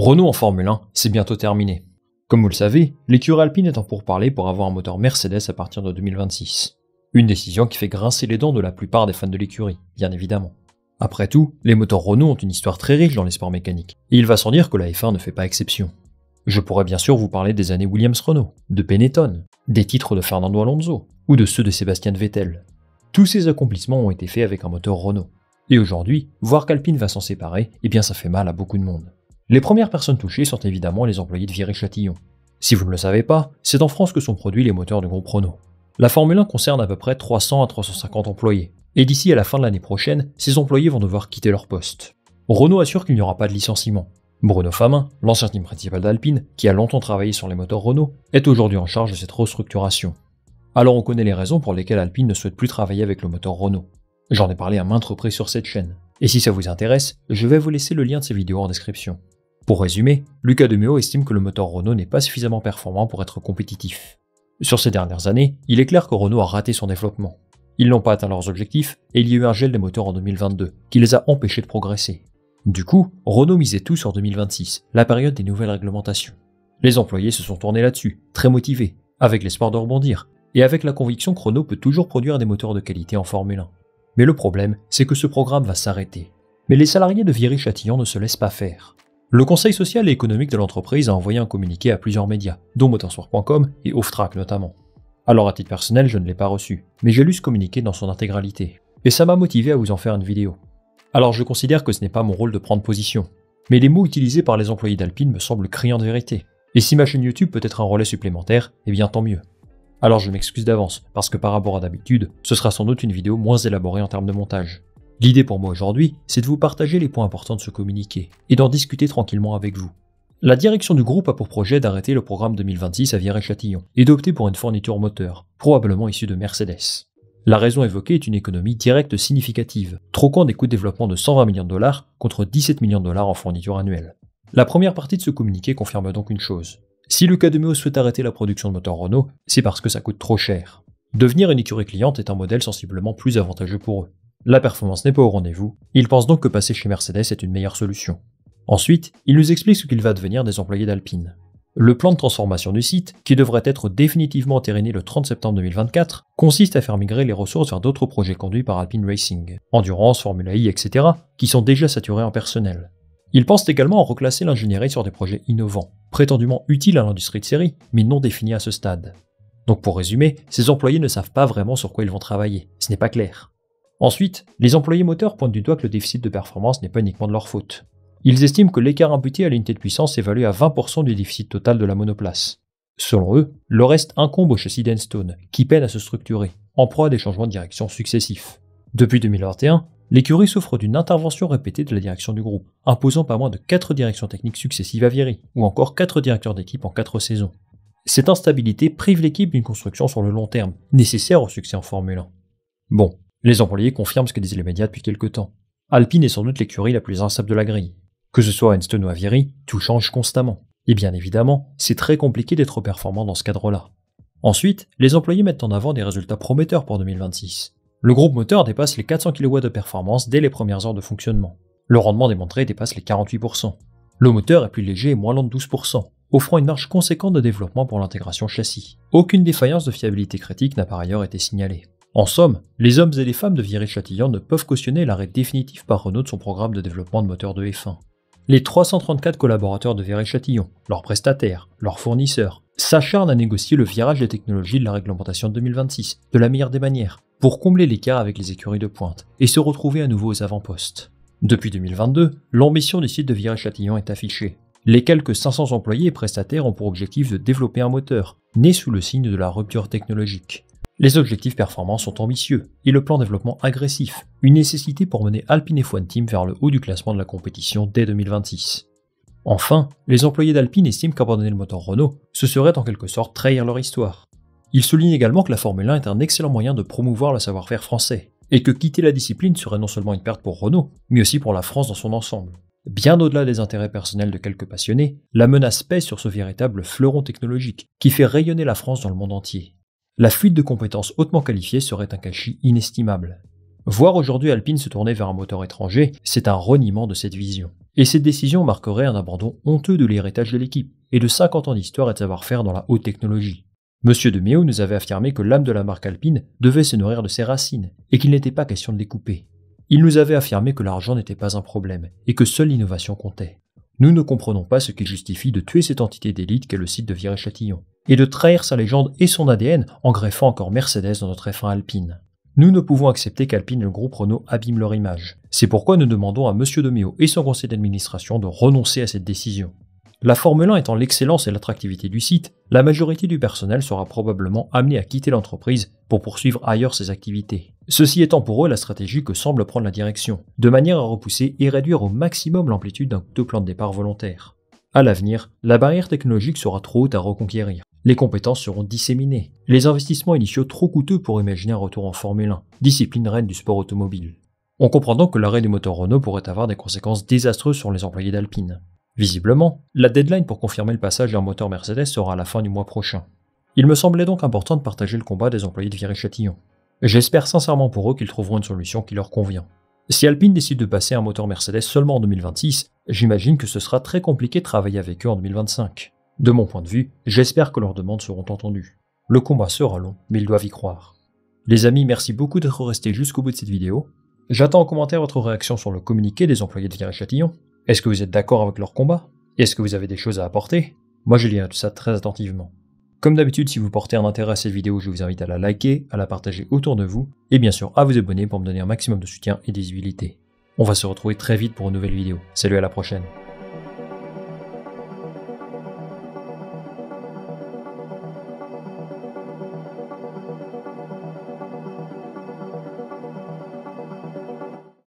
Renault en Formule 1, c'est bientôt terminé. Comme vous le savez, l'écurie Alpine est en pourparlers pour avoir un moteur Mercedes à partir de 2026. Une décision qui fait grincer les dents de la plupart des fans de l'écurie, bien évidemment. Après tout, les moteurs Renault ont une histoire très riche dans les sports mécaniques, et il va sans dire que la F1 ne fait pas exception. Je pourrais bien sûr vous parler des années Williams Renault, de Benetton, des titres de Fernando Alonso, ou de ceux de Sébastien Vettel. Tous ces accomplissements ont été faits avec un moteur Renault. Et aujourd'hui, voir qu'Alpine va s'en séparer, eh bien ça fait mal à beaucoup de monde. Les premières personnes touchées sont évidemment les employés de Viré-Châtillon. Si vous ne le savez pas, c'est en France que sont produits les moteurs du groupe Renault. La Formule 1 concerne à peu près 300 à 350 employés, et d'ici à la fin de l'année prochaine, ces employés vont devoir quitter leur poste. Renault assure qu'il n'y aura pas de licenciement. Bruno Famin, l'ancien team principal d'Alpine, qui a longtemps travaillé sur les moteurs Renault, est aujourd'hui en charge de cette restructuration. Alors on connaît les raisons pour lesquelles Alpine ne souhaite plus travailler avec le moteur Renault. J'en ai parlé à maintes reprises sur cette chaîne, et si ça vous intéresse, je vais vous laisser le lien de ces vidéos en description. Pour résumer, Luca Meo estime que le moteur Renault n'est pas suffisamment performant pour être compétitif. Sur ces dernières années, il est clair que Renault a raté son développement. Ils n'ont pas atteint leurs objectifs et il y a eu un gel des moteurs en 2022 qui les a empêchés de progresser. Du coup, Renault misait tout sur 2026, la période des nouvelles réglementations. Les employés se sont tournés là-dessus, très motivés, avec l'espoir de rebondir, et avec la conviction que Renault peut toujours produire des moteurs de qualité en Formule 1. Mais le problème, c'est que ce programme va s'arrêter. Mais les salariés de Viry-Châtillon ne se laissent pas faire. Le Conseil social et économique de l'entreprise a envoyé un communiqué à plusieurs médias, dont Motorsport.com et OffTrack notamment. Alors à titre personnel, je ne l'ai pas reçu, mais j'ai lu ce communiqué dans son intégralité, et ça m'a motivé à vous en faire une vidéo. Alors je considère que ce n'est pas mon rôle de prendre position, mais les mots utilisés par les employés d'Alpine me semblent criants de vérité, et si ma chaîne YouTube peut être un relais supplémentaire, eh bien tant mieux. Alors je m'excuse d'avance, parce que par rapport à d'habitude, ce sera sans doute une vidéo moins élaborée en termes de montage. L'idée pour moi aujourd'hui, c'est de vous partager les points importants de ce communiqué et d'en discuter tranquillement avec vous. La direction du groupe a pour projet d'arrêter le programme 2026 à Vier et châtillon et d'opter pour une fourniture moteur, probablement issue de Mercedes. La raison évoquée est une économie directe significative, troquant des coûts de développement de 120 millions de dollars contre 17 millions de dollars en fourniture annuelle. La première partie de ce communiqué confirme donc une chose. Si Lucas Demeo souhaite arrêter la production de moteurs Renault, c'est parce que ça coûte trop cher. Devenir une écurie cliente est un modèle sensiblement plus avantageux pour eux. La performance n'est pas au rendez-vous, il pense donc que passer chez Mercedes est une meilleure solution. Ensuite, il nous explique ce qu'il va devenir des employés d'Alpine. Le plan de transformation du site, qui devrait être définitivement entériné le 30 septembre 2024, consiste à faire migrer les ressources vers d'autres projets conduits par Alpine Racing, Endurance, Formula I, e, etc., qui sont déjà saturés en personnel. Ils pensent également à reclasser l'ingénierie sur des projets innovants, prétendument utiles à l'industrie de série, mais non définis à ce stade. Donc pour résumer, ces employés ne savent pas vraiment sur quoi ils vont travailler, ce n'est pas clair. Ensuite, les employés moteurs pointent du doigt que le déficit de performance n'est pas uniquement de leur faute. Ils estiment que l'écart imputé à l'unité de puissance évalue à 20% du déficit total de la monoplace. Selon eux, le reste incombe au châssis d'Enstone, qui peine à se structurer, en proie à des changements de direction successifs. Depuis 2021, l'écurie souffre d'une intervention répétée de la direction du groupe, imposant pas moins de 4 directions techniques successives à Vieri, ou encore 4 directeurs d'équipe en 4 saisons. Cette instabilité prive l'équipe d'une construction sur le long terme, nécessaire au succès en Formule 1. Bon, les employés confirment ce que disaient les médias depuis quelque temps. Alpine est sans doute l'écurie la plus instable de la grille. Que ce soit Enston ou Avieri, tout change constamment. Et bien évidemment, c'est très compliqué d'être performant dans ce cadre-là. Ensuite, les employés mettent en avant des résultats prometteurs pour 2026. Le groupe moteur dépasse les 400 kW de performance dès les premières heures de fonctionnement. Le rendement démontré dépasse les 48%. Le moteur est plus léger et moins lent de 12%, offrant une marge conséquente de développement pour l'intégration châssis. Aucune défaillance de fiabilité critique n'a par ailleurs été signalée. En somme, les hommes et les femmes de Viry-Châtillon ne peuvent cautionner l'arrêt définitif par Renault de son programme de développement de moteurs de F1. Les 334 collaborateurs de Viry-Châtillon, leurs prestataires, leurs fournisseurs, s'acharnent à négocier le virage des technologies de la réglementation 2026 de la meilleure des manières, pour combler l'écart avec les écuries de pointe et se retrouver à nouveau aux avant-postes. Depuis 2022, l'ambition du site de Viry-Châtillon est affichée. Les quelques 500 employés et prestataires ont pour objectif de développer un moteur, né sous le signe de la rupture technologique, les objectifs performants sont ambitieux et le plan développement agressif, une nécessité pour mener Alpine F1 Team vers le haut du classement de la compétition dès 2026. Enfin, les employés d'Alpine estiment qu'abandonner le moteur Renault, ce serait en quelque sorte trahir leur histoire. Ils soulignent également que la Formule 1 est un excellent moyen de promouvoir le savoir-faire français, et que quitter la discipline serait non seulement une perte pour Renault, mais aussi pour la France dans son ensemble. Bien au-delà des intérêts personnels de quelques passionnés, la menace pèse sur ce véritable fleuron technologique qui fait rayonner la France dans le monde entier. La fuite de compétences hautement qualifiées serait un cachet inestimable. Voir aujourd'hui Alpine se tourner vers un moteur étranger, c'est un reniement de cette vision. Et cette décision marquerait un abandon honteux de l'héritage de l'équipe et de 50 ans d'histoire et de savoir-faire dans la haute technologie. Monsieur de Méo nous avait affirmé que l'âme de la marque Alpine devait se nourrir de ses racines et qu'il n'était pas question de les couper. Il nous avait affirmé que l'argent n'était pas un problème et que seule l'innovation comptait. Nous ne comprenons pas ce qui justifie de tuer cette entité d'élite qu'est le site de Viré-Châtillon et de trahir sa légende et son ADN en greffant encore Mercedes dans notre F1 Alpine. Nous ne pouvons accepter qu'Alpine et le groupe Renault abîment leur image. C'est pourquoi nous demandons à M. Doméo et son conseil d'administration de renoncer à cette décision. La Formule 1 étant l'excellence et l'attractivité du site, la majorité du personnel sera probablement amené à quitter l'entreprise pour poursuivre ailleurs ses activités. Ceci étant pour eux la stratégie que semble prendre la direction, de manière à repousser et réduire au maximum l'amplitude d'un de plan de départ volontaire. À l'avenir, la barrière technologique sera trop haute à reconquérir. Les compétences seront disséminées. Les investissements initiaux trop coûteux pour imaginer un retour en Formule 1, discipline reine du sport automobile. On comprend donc que l'arrêt du moteur Renault pourrait avoir des conséquences désastreuses sur les employés d'Alpine. Visiblement, la deadline pour confirmer le passage d'un moteur Mercedes sera à la fin du mois prochain. Il me semblait donc important de partager le combat des employés de Viry-Châtillon. J'espère sincèrement pour eux qu'ils trouveront une solution qui leur convient. Si Alpine décide de passer un moteur Mercedes seulement en 2026, j'imagine que ce sera très compliqué de travailler avec eux en 2025. De mon point de vue, j'espère que leurs demandes seront entendues. Le combat sera long, mais ils doivent y croire. Les amis, merci beaucoup d'être restés jusqu'au bout de cette vidéo. J'attends en commentaire votre réaction sur le communiqué des employés de Viré Châtillon. Est-ce que vous êtes d'accord avec leur combat Est-ce que vous avez des choses à apporter Moi, je lirai tout ça très attentivement. Comme d'habitude, si vous portez un intérêt à cette vidéo, je vous invite à la liker, à la partager autour de vous, et bien sûr à vous abonner pour me donner un maximum de soutien et de visibilité. On va se retrouver très vite pour une nouvelle vidéo. Salut à la prochaine